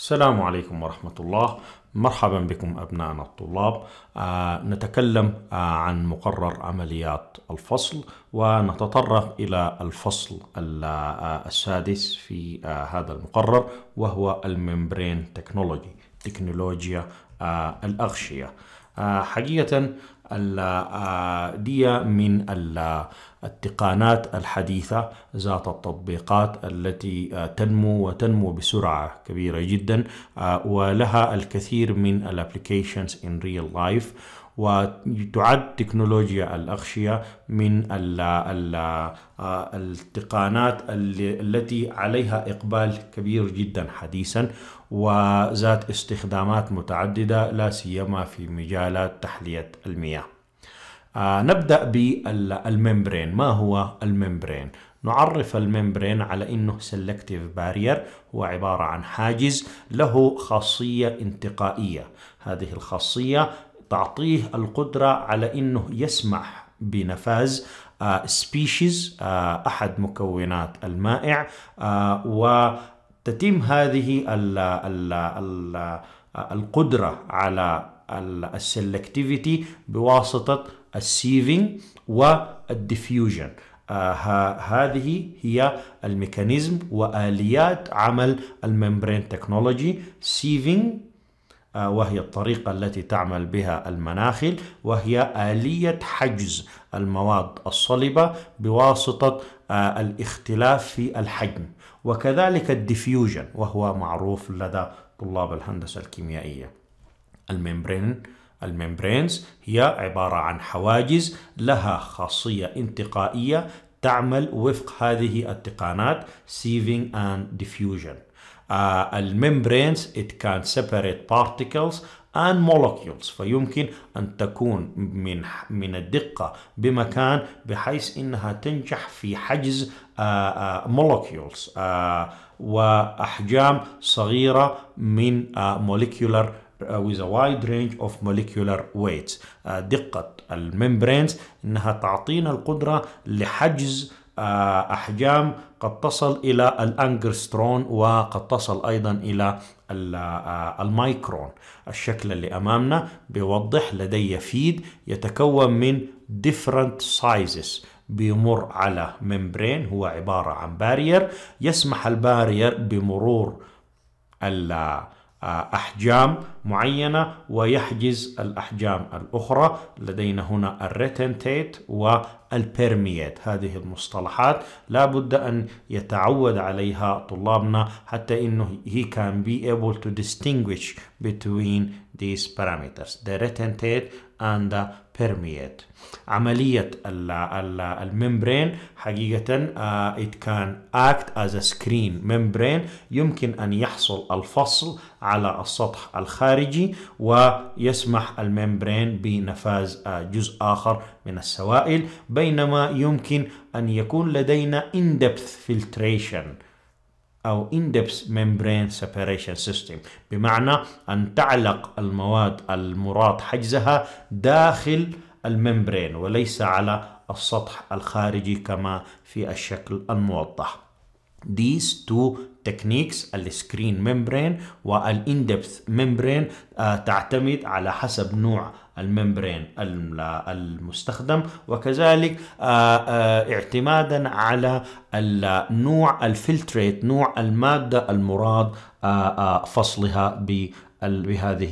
السلام عليكم ورحمة الله مرحبا بكم أبنائنا الطلاب آه نتكلم آه عن مقرر عمليات الفصل ونتطرق إلى الفصل آه، السادس في آه هذا المقرر وهو الممبرين تكنولوجي تكنولوجيا آه، الأغشية آه، حقيقة آه، دي من آه، التقانات الحديثة ذات التطبيقات التي تنمو وتنمو بسرعة كبيرة جدا ولها الكثير من الابليكيشنز in real life وتعد تكنولوجيا الأغشية من آه، التقانات التي عليها إقبال كبير جدا حديثا وذات استخدامات متعددة لا سيما في مجالات تحلية المياه آه، نبدأ بالممبرين ما هو الممبرين؟ نعرف الممبرين على انه سلكتيف بارير هو عبارة عن حاجز له خاصية انتقائية هذه الخاصية تعطيه القدرة على أنه يسمح بنفاذ سبيشيز آه، آه، أحد مكونات المائع آه، وتتم هذه القدرة على السلكتيفيتي بواسطة السيفينج والديفيوجن آه هذه هي الميكانيزم وآليات عمل الممبرين تكنولوجي سيفينج آه، وهي الطريقة التي تعمل بها المناخل وهي آلية حجز المواد الصلبة بواسطة آه، الاختلاف في الحجم وكذلك الديفيوجن وهو معروف لدى طلاب الهندسة الكيميائية الممبرين الممبرينز هي عبارة عن حواجز لها خاصية انتقائية تعمل وفق هذه التقانات سيفينج اند ديفيوجن آه، الممبرينز it can separate particles and molecules فيمكن أن تكون من من الدقة بمكان بحيث إنها تنجح في حجز آه، آه، molecules وأحجام صغيرة من molecular with a wide range of molecular weights دقة الممبرينز إنها تعطينا القدرة لحجز آه، أحجام قد تصل إلى الأنجرسترون وقد تصل أيضا إلى آه، المايكرون الشكل اللي أمامنا بيوضح لدي فيد يتكون من different sizes بيمر على ممبرين هو عبارة عن بارير يسمح البارير بمرور أحجام معينة ويحجز الأحجام الأخرى لدينا هنا الريتنتيت والبيرميت هذه المصطلحات لا بد أن يتعود عليها طلابنا حتى إنه he can be able to distinguish between these parameters the retentate and the بيرميت عملية الممبرين حقيقة آه، it can act as a screen membrane يمكن أن يحصل الفصل على السطح الخارجي ويسمح الممبرين بنفاذ آه، جزء آخر من السوائل بينما يمكن أن يكون لدينا in-depth filtration او إندبس ميمبرين membrane separation system بمعنى أن تعلق المواد المراد حجزها داخل الممبرين وليس على السطح الخارجي كما في الشكل الموضح these two تكنيكس السكرين ممبرين in-depth membrane uh, تعتمد على حسب نوع الممبرين المستخدم وكذلك uh, uh, اعتمادا على نوع الفلتريت نوع الماده المراد فصلها بهذه